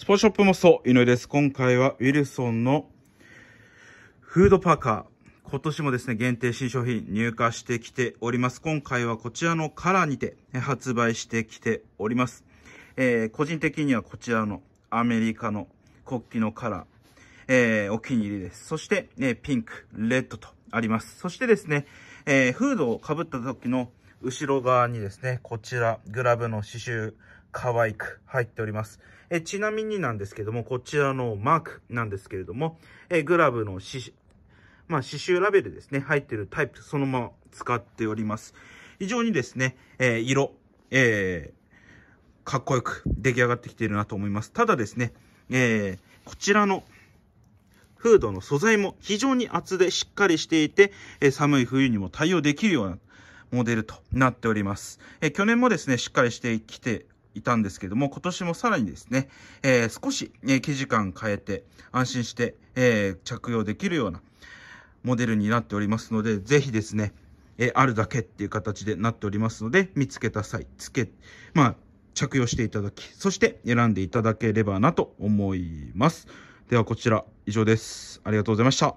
スポーツショップもそう、井上です。今回はウィルソンのフードパーカー。今年もですね、限定新商品入荷してきております。今回はこちらのカラーにて発売してきております。えー、個人的にはこちらのアメリカの国旗のカラー、えー、お気に入りです。そして、えー、ピンク、レッドとあります。そしてですね、えー、フードをかぶった時の後ろ側にですね、こちら、グラブの刺繍、可愛く入っております。えちなみになんですけども、こちらのマークなんですけれども、えグラブの刺繍、まあ、刺繍ラベルですね、入ってるタイプ、そのまま使っております。非常にですね、えー、色、えー、かっこよく出来上がってきているなと思います。ただですね、えー、こちらのフードの素材も非常に厚でしっかりしていて、え寒い冬にも対応できるような、モデルとなっております。え去年もですね、しっかりしてきていたんですけども、今年もさらにですね、えー、少し、えー、生地感変えて、安心して、えー、着用できるようなモデルになっておりますので、ぜひですね、えあるだけっていう形でなっておりますので、見つけた際、つけ、まあ、着用していただき、そして選んでいただければなと思います。ではこちら以上です。ありがとうございました。